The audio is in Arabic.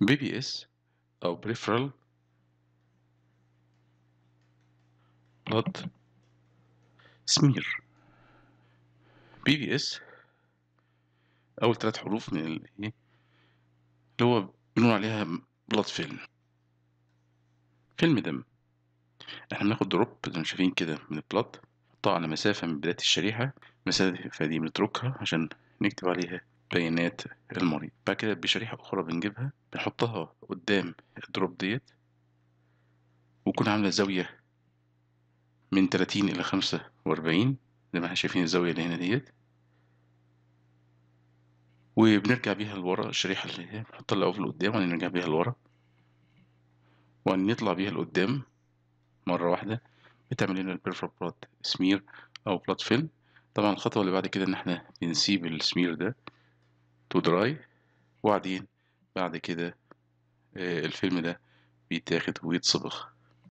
بي بي اس أو بريفرال blood سمير بي بي اس أول ثلاث حروف من إيه؟ اللي هو بنقول عليها بلاد فيلم فيلم دم احنا بناخد دروب زي ما شايفين كده من البلاد نحطها على مسافة من بداية الشريحة المسافة دي بنتركها عشان نكتب عليها بيانات المريض بعد كده بشريحة أخرى بنجيبها بنحطها قدام الدروب ديت وتكون عاملة زاوية من تلاتين إلى خمسة وأربعين زي ما احنا شايفين الزاوية اللي هنا ديت وبنرجع بيها لورا الشريحة اللي هي بنحطها الأول وبعدين نرجع بيها لورا ونطلع بيها لقدام مرة واحدة بتعمل لنا البيرفر بلوت سمير أو بلوت فيلم طبعا الخطوة اللي بعد كده إن احنا بنسيب السمير ده تو دراي وبعدين بعد كده آه، الفيلم ده بيتاخد ويتصبغ